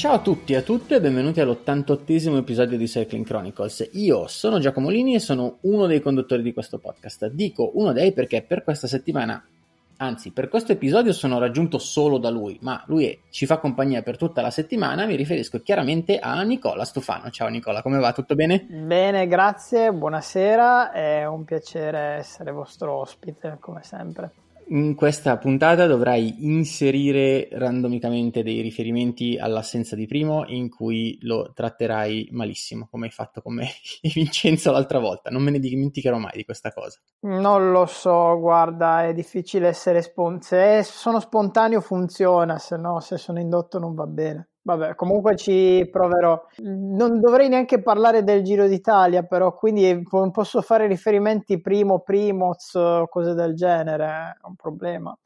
Ciao a tutti e a tutte e benvenuti all'88 esimo episodio di Cycling Chronicles. Io sono Giacomo Lini e sono uno dei conduttori di questo podcast. Dico uno dei perché per questa settimana, anzi per questo episodio sono raggiunto solo da lui, ma lui è, ci fa compagnia per tutta la settimana. Mi riferisco chiaramente a Nicola Stufano. Ciao Nicola, come va? Tutto bene? Bene, grazie, buonasera, è un piacere essere vostro ospite come sempre in questa puntata dovrai inserire randomicamente dei riferimenti all'assenza di primo in cui lo tratterai malissimo, come hai fatto con me e Vincenzo l'altra volta. Non me ne dimenticherò mai di questa cosa. Non lo so, guarda, è difficile essere spontaneo. Se sono spontaneo funziona, se no se sono indotto non va bene. Vabbè, comunque ci proverò. Non dovrei neanche parlare del Giro d'Italia, però, quindi non posso fare riferimenti primo, primoz, cose del genere, è un problema.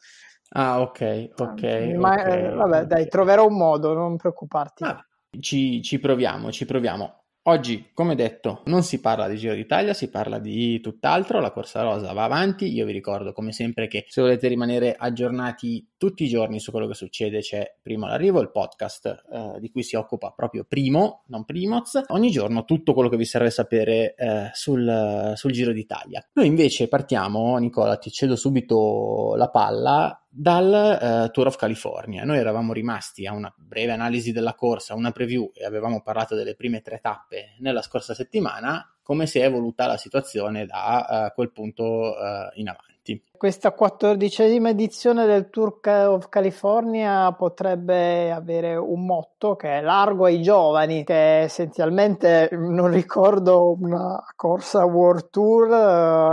Ah, ok, ok. Ma okay, vabbè, okay. dai, troverò un modo, non preoccuparti. Ah, ci, ci proviamo, ci proviamo. Oggi, come detto, non si parla di Giro d'Italia, si parla di tutt'altro, la Corsa Rosa va avanti, io vi ricordo come sempre che se volete rimanere aggiornati tutti i giorni su quello che succede c'è Primo all'Arrivo, il podcast eh, di cui si occupa proprio Primo, non Primoz, ogni giorno tutto quello che vi serve sapere eh, sul, sul Giro d'Italia. Noi invece partiamo, Nicola, ti cedo subito la palla dal uh, Tour of California. Noi eravamo rimasti a una breve analisi della corsa, una preview e avevamo parlato delle prime tre tappe nella scorsa settimana come si è evoluta la situazione da eh, quel punto eh, in avanti. Questa quattordicesima edizione del Tour of California potrebbe avere un motto che è largo ai giovani, che essenzialmente mm, non ricordo una corsa World Tour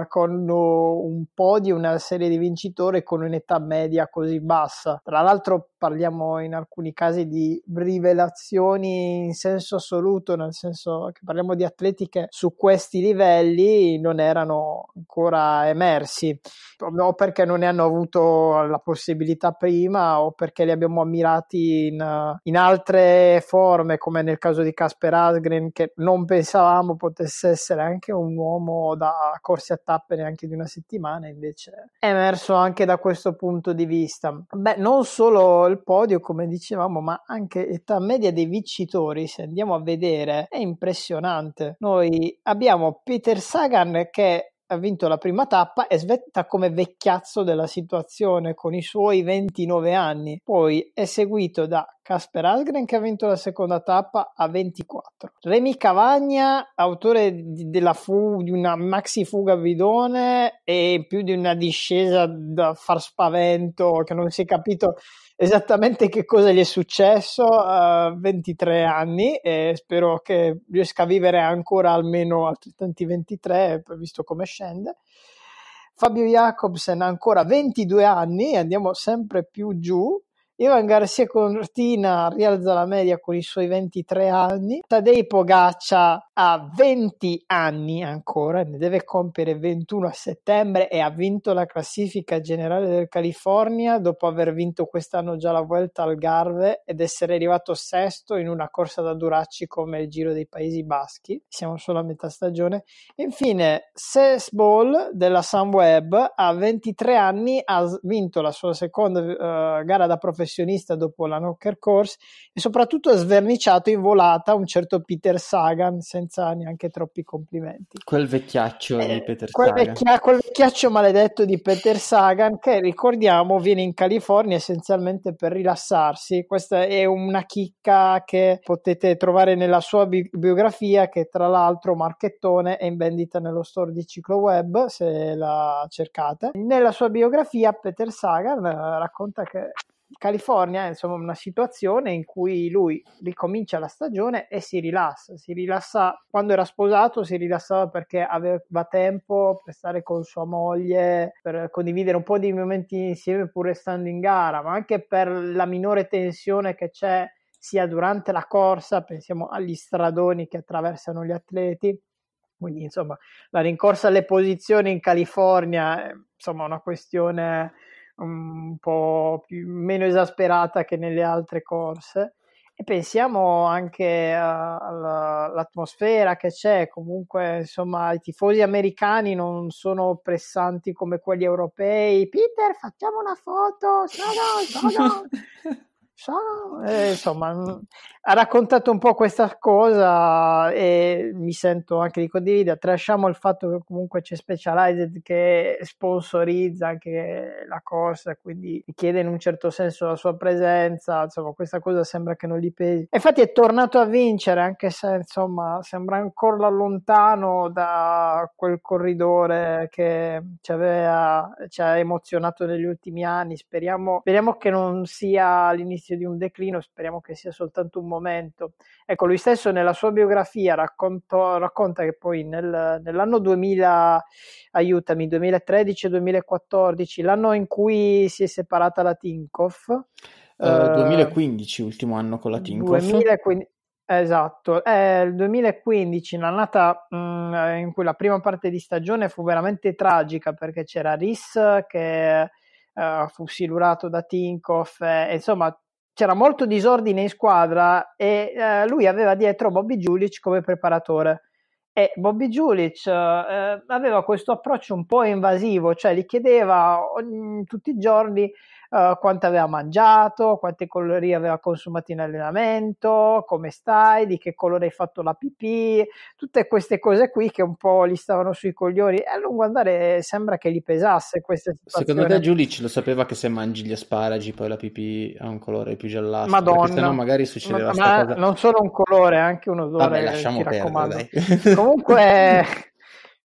eh, con un po' di una serie di vincitori con un'età media così bassa. Tra l'altro parliamo in alcuni casi di rivelazioni in senso assoluto, nel senso che parliamo di atleti che su questi livelli non erano ancora emersi, o perché non ne hanno avuto la possibilità prima o perché li abbiamo ammirati in, in altre forme, come nel caso di Casper Asgren, che non pensavamo potesse essere anche un uomo da corsi a tappe neanche di una settimana, invece è emerso anche da questo punto di vista. Beh, non solo il podio, come dicevamo, ma anche l'età media dei vincitori, se andiamo a vedere, è impressionante. Noi abbiamo Peter Sagan che ha vinto la prima tappa e svetta come vecchiazzo della situazione con i suoi 29 anni, poi è seguito da Casper Asgren che ha vinto la seconda tappa a 24. Remy Cavagna, autore della fu- di una maxi fuga a bidone e più di una discesa da far spavento che non si è capito esattamente che cosa gli è successo a eh, 23 anni e spero che riesca a vivere ancora almeno altrettanti 23 visto come scende. Fabio Jacobsen ancora 22 anni, andiamo sempre più giù, Ivan Garcia Cortina rialza la media con i suoi 23 anni, Tadei Pogaccia ha 20 anni ancora, ne deve compiere 21 a settembre e ha vinto la classifica generale del California dopo aver vinto quest'anno già la Vuelta al Garve ed essere arrivato sesto in una corsa da duracci come il Giro dei Paesi Baschi, siamo solo a metà stagione. Infine, Ses Ball della Sunweb ha 23 anni ha vinto la sua seconda uh, gara da professionista professionista dopo la Knocker Course e soprattutto ha sverniciato in volata un certo Peter Sagan senza neanche troppi complimenti. Quel vecchiaccio eh, di Peter quel Sagan. Vecchia, quel vecchiaccio maledetto di Peter Sagan che ricordiamo viene in California essenzialmente per rilassarsi. Questa è una chicca che potete trovare nella sua bi- biografia che tra l'altro Marchettone è in vendita nello store di Ciclo Web se la cercate. Nella sua biografia Peter Sagan eh, racconta che California è eh, insomma una situazione in cui lui ricomincia la stagione e si rilassa, si rilassa quando era sposato, si rilassava perché aveva tempo per stare con sua moglie, per condividere un po' di momenti insieme pur restando in gara, ma anche per la minore tensione che c'è sia durante la corsa, pensiamo agli stradoni che attraversano gli atleti, quindi insomma la rincorsa alle posizioni in California è insomma una questione un po' più, meno esasperata che nelle altre corse. E pensiamo anche all'atmosfera che c'è, comunque insomma i tifosi americani non sono pressanti come quelli europei. Peter, facciamo una foto! No, no, no, no. Ciao, eh, insomma, mm, ha raccontato un po' questa cosa e mi sento anche di condividere. Trasciamo il fatto che comunque c'è Specialized che sponsorizza anche la corsa, quindi chiede in un certo senso la sua presenza. Insomma, questa cosa sembra che non gli pesi. Infatti, è tornato a vincere, anche se insomma sembra ancora lontano da quel corridore che ci, aveva, ci ha emozionato negli ultimi anni. Speriamo, speriamo che non sia l'inizio all'inizio di un declino, speriamo che sia soltanto un momento. Ecco, lui stesso nella sua biografia racconto, racconta che poi nel, nell'anno 2000, aiutami, 2013-2014, l'anno in cui si è separata la Tinkoff. Uh, eh, 2015, eh, ultimo anno con la Tinkoff. 2015, Esatto, eh, il 2015, l'annata mm, in cui la prima parte di stagione fu veramente tragica perché c'era Riss che eh, fu silurato da Tinkoff, eh, e, insomma c'era molto disordine in squadra e eh, lui aveva dietro Bobby Giulic come preparatore. E Bobby Giulic eh, aveva questo approccio un po' invasivo, cioè gli chiedeva ogni, tutti i giorni eh, quanto aveva mangiato, quante calorie aveva consumato in allenamento, come stai, di che colore hai fatto la pipì, tutte queste cose qui che un po' gli stavano sui coglioni e a lungo andare sembra che gli pesasse questa situazione. Secondo te Giulic lo sapeva che se mangi gli asparagi poi la pipì ha un colore più giallastro? Madonna, no magari succedeva ma, ma cosa. non solo un colore, anche un odore, Vabbè, lasciamo perdere, Comunque...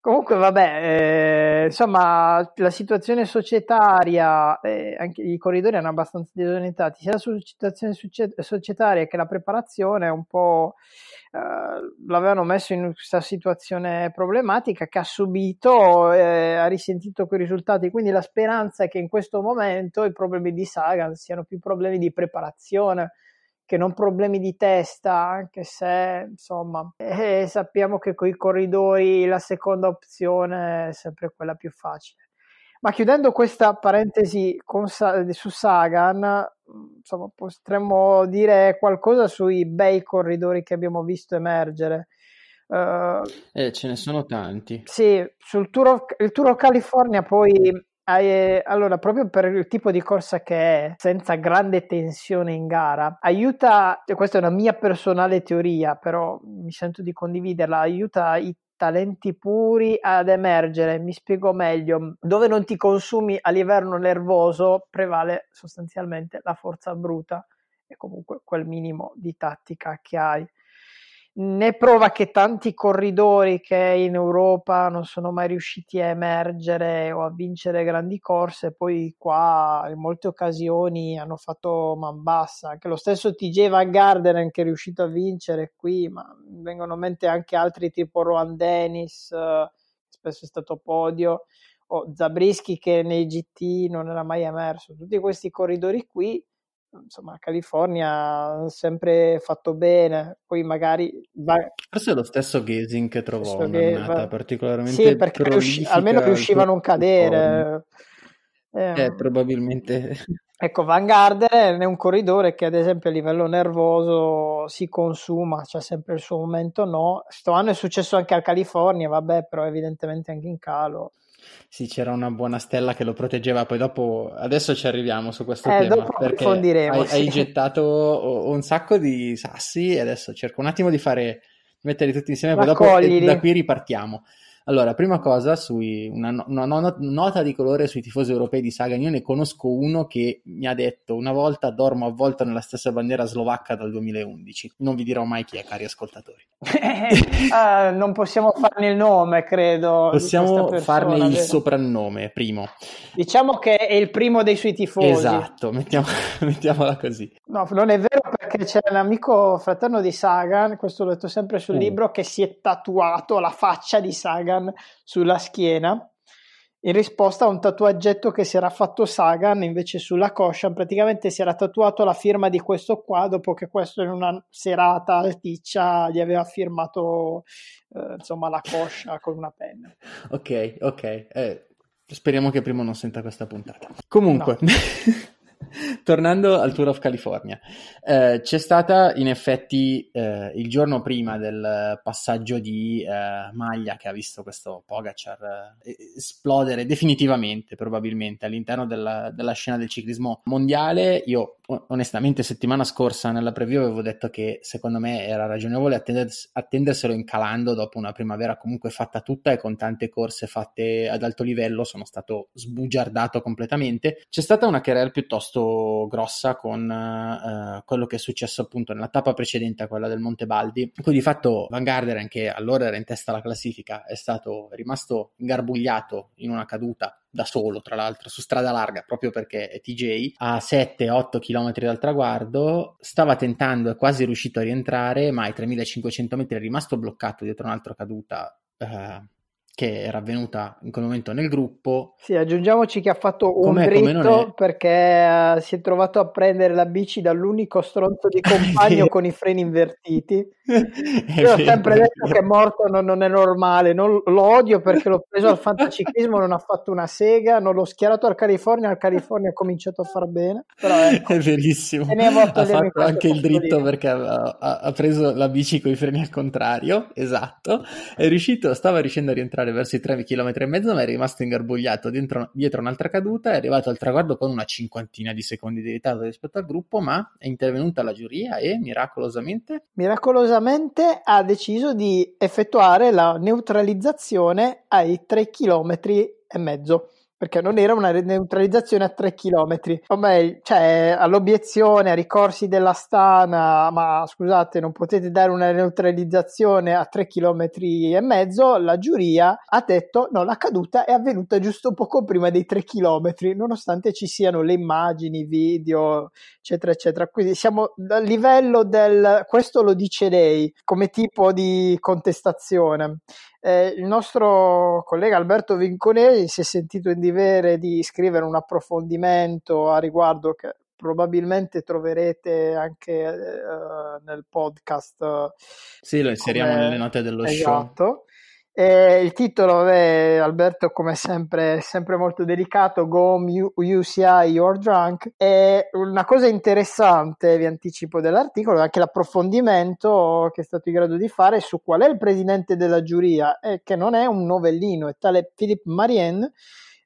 Comunque, vabbè, eh, insomma, la situazione societaria, eh, anche i corridori hanno abbastanza disorientati, sia la situazione succe- societaria che la preparazione un po' eh, l'avevano messo in questa situazione problematica che ha subito, eh, ha risentito quei risultati. Quindi la speranza è che in questo momento i problemi di Sagan siano più problemi di preparazione che non problemi di testa, anche se insomma eh, sappiamo che con i corridori la seconda opzione è sempre quella più facile. Ma chiudendo questa parentesi con, su Sagan, insomma, potremmo dire qualcosa sui bei corridori che abbiamo visto emergere. Uh, eh, ce ne sono tanti. Sì, sul Tour of, il Tour of California poi eh, allora, proprio per il tipo di corsa che è, senza grande tensione in gara, aiuta, cioè, questa è una mia personale teoria, però mi sento di condividerla, aiuta i talenti puri ad emergere, mi spiego meglio, dove non ti consumi a livello nervoso prevale sostanzialmente la forza bruta e comunque quel minimo di tattica che hai ne prova che tanti corridori che in Europa non sono mai riusciti a emergere o a vincere grandi corse, poi qua in molte occasioni hanno fatto man bassa, anche lo stesso TJ Van Garderen che è riuscito a vincere qui, ma vengono a mente anche altri tipo Rohan Dennis, eh, spesso è stato podio, o Zabrischi che nei GT non era mai emerso, tutti questi corridori qui insomma, California eh, sempre fatto bene, poi magari... Va... Forse è lo stesso Gazing che trovò un'annata va... particolarmente Sì, perché riusci... almeno riusciva a non cadere. Eh, eh, probabilmente... Ecco, Van Garderen è un corridore che ad esempio a livello nervoso si consuma, c'è sempre il suo momento no. Sto anno è successo anche al California, vabbè, però evidentemente anche in calo. Sì, c'era una buona stella che lo proteggeva, poi dopo, adesso ci arriviamo su questo eh, tema, perché hai, sì. hai, gettato un sacco di sassi e adesso cerco un attimo di fare, metterli tutti insieme, poi dopo da qui ripartiamo. Allora, prima cosa, sui, una, una, una, nota di colore sui tifosi europei di Sagan. Io ne conosco uno che mi ha detto una volta dormo avvolto nella stessa bandiera slovacca dal 2011. Non vi dirò mai chi è, cari ascoltatori. uh, non possiamo farne il nome, credo. Possiamo persona, farne vero? il soprannome, primo. Diciamo che è il primo dei suoi tifosi. Esatto, mettiamo, mettiamola così. No, non è vero perché perché c'è un amico fratello di Sagan, questo l'ho detto sempre sul mm. libro, che si è tatuato la faccia di Sagan sulla schiena in risposta a un tatuaggetto che si era fatto Sagan invece sulla coscia, praticamente si era tatuato la firma di questo qua dopo che questo in una serata alticcia gli aveva firmato eh, insomma la coscia con una penna. Ok, ok, eh, speriamo che prima non senta questa puntata. Comunque... No. tornando al Tour of California, eh, c'è stata in effetti eh, il giorno prima del passaggio di eh, maglia che ha visto questo Pogacar eh, esplodere definitivamente, probabilmente, all'interno della, della scena del ciclismo mondiale. Io onestamente settimana scorsa nella preview avevo detto che secondo me era ragionevole attenders- attenderselo incalando dopo una primavera comunque fatta tutta e con tante corse fatte ad alto livello sono stato sbugiardato completamente c'è stata una querel piuttosto grossa con eh, quello che è successo appunto nella tappa precedente a quella del Monte Montebaldi cui di fatto Van Garderen che allora era in testa alla classifica è stato rimasto ingarbugliato in una caduta da solo, tra l'altro, su strada larga, proprio perché è TJ a 7-8 km dal traguardo stava tentando, è quasi riuscito a rientrare, ma ai 3500 metri è rimasto bloccato dietro un'altra caduta. Eh, che era avvenuta in quel momento nel gruppo. Sì, aggiungiamoci che ha fatto un dritto perché eh, si è trovato a prendere la bici dall'unico stronzo di compagno con i freni invertiti. Io ho sempre detto che morto non, non è normale, non, lo odio perché l'ho preso al fantaciclismo, non ha fatto una sega, non l'ho schierato al California, al California ha cominciato a far bene. Però ecco, è verissimo, E ne ha fatto anche il dritto perché ha, ha, preso la bici con i freni al contrario, esatto, è riuscito, stava riuscendo a rientrare sparare verso i 3 km e mezzo, ma è rimasto ingarbugliato dentro, dietro un'altra caduta, è arrivato al traguardo con una cinquantina di secondi di ritardo rispetto al gruppo, ma è intervenuta la giuria e miracolosamente miracolosamente ha deciso di effettuare la neutralizzazione ai 3 km e mezzo perché non era una neutralizzazione a 3 km, o cioè all'obiezione, ai ricorsi della Stana, ma scusate, non potete dare una neutralizzazione a 3 km e mezzo, la giuria ha detto no, la caduta è avvenuta giusto poco prima dei 3 km, nonostante ci siano le immagini, i video, eccetera, eccetera. Quindi siamo a livello del questo lo dice lei come tipo di contestazione. Eh, il nostro collega Alberto Vinconelli si è sentito in divere di scrivere un approfondimento a riguardo che probabilmente troverete anche eh, nel podcast. Sì, lo inseriamo come... nelle note dello esatto. show. E il titolo, vabbè, Alberto, come sempre, sempre molto delicato, Go UCI You're Drunk. E una cosa interessante, vi anticipo, dell'articolo è anche l'approfondimento che è stato in grado di fare su qual è il presidente della giuria, eh, che non è un novellino, è tale Philippe Marien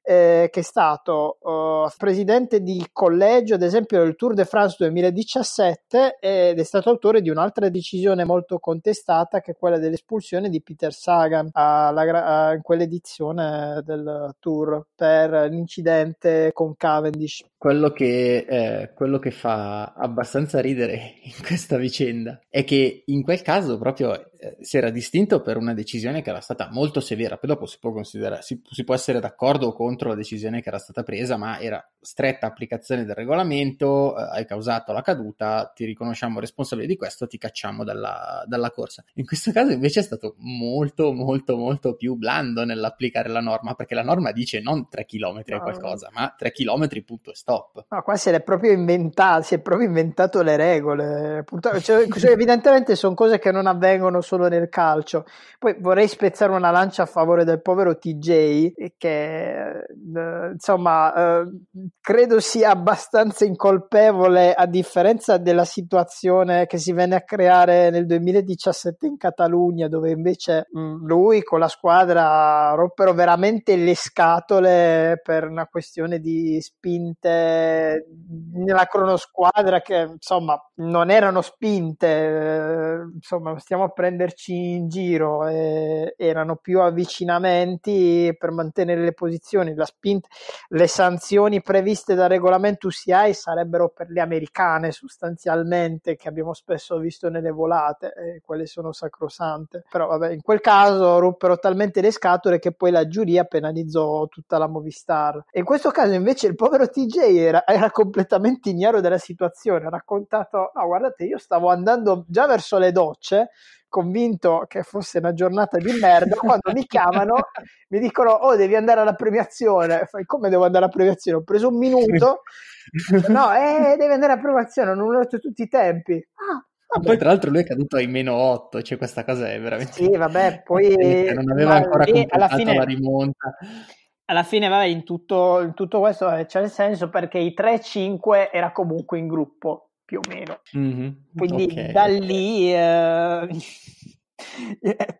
eh, che è stato uh, presidente di collegio, ad esempio, del Tour de France 2017 ed è stato autore di un'altra decisione molto contestata che è quella dell'espulsione di Peter Sagan alla, a, in quell'edizione del Tour per l'incidente con Cavendish. Quello che, eh, quello che fa abbastanza ridere in questa vicenda è che in quel caso proprio eh, si era distinto per una decisione che era stata molto severa, poi dopo si può, si, si può essere d'accordo o contro contro la decisione che era stata presa, ma era stretta applicazione del regolamento, eh, hai causato la caduta, ti riconosciamo responsabile di questo, ti cacciamo dalla, dalla corsa. In questo caso invece è stato molto, molto, molto più blando nell'applicare la norma, perché la norma dice non 3 km no. qualcosa, ma 3 km punto e stop. No, qua si è proprio inventato, si è proprio inventato le regole. Cioè, cioè, evidentemente sono cose che non avvengono solo nel calcio. Poi vorrei spezzare una lancia a favore del povero TJ eh, che eh, eh, insomma, eh, credo sia abbastanza incolpevole a differenza della situazione che si venne a creare nel 2017 in Catalogna, dove invece mh, mm, lui con la squadra ruppero veramente le scatole per una questione di spinte nella cronosquadra che insomma non erano spinte, eh, insomma, stiamo a prenderci in giro, eh, erano più avvicinamenti per mantenere le posizioni. La Spinta, le sanzioni previste dal regolamento UCI sarebbero per le americane sostanzialmente, che abbiamo spesso visto nelle volate, eh, quelle sono sacrosante. Però vabbè, in quel caso ruppero talmente le scatole che poi la giuria penalizzò tutta la Movistar. E in questo caso invece il povero TJ era, era completamente ignaro della situazione, ha raccontato no guardate io stavo andando già verso le docce convinto che fosse una giornata di merda quando mi chiamano mi dicono oh devi andare alla premiazione Fai, come devo andare alla premiazione ho preso un minuto no eh devi andare alla premiazione ho letto tutti i tempi ah Vabbè. Poi tra l'altro lui è caduto ai meno 8, cioè questa cosa è veramente... Sì, vabbè, poi... Cioè, non aveva ancora lì, alla fine, la rimonta. Alla fine, vabbè, in tutto, in tutto questo eh, c'è il senso perché i 3-5 era comunque in gruppo, più o meno. Mm-hmm. Quindi okay. da lì eh, eh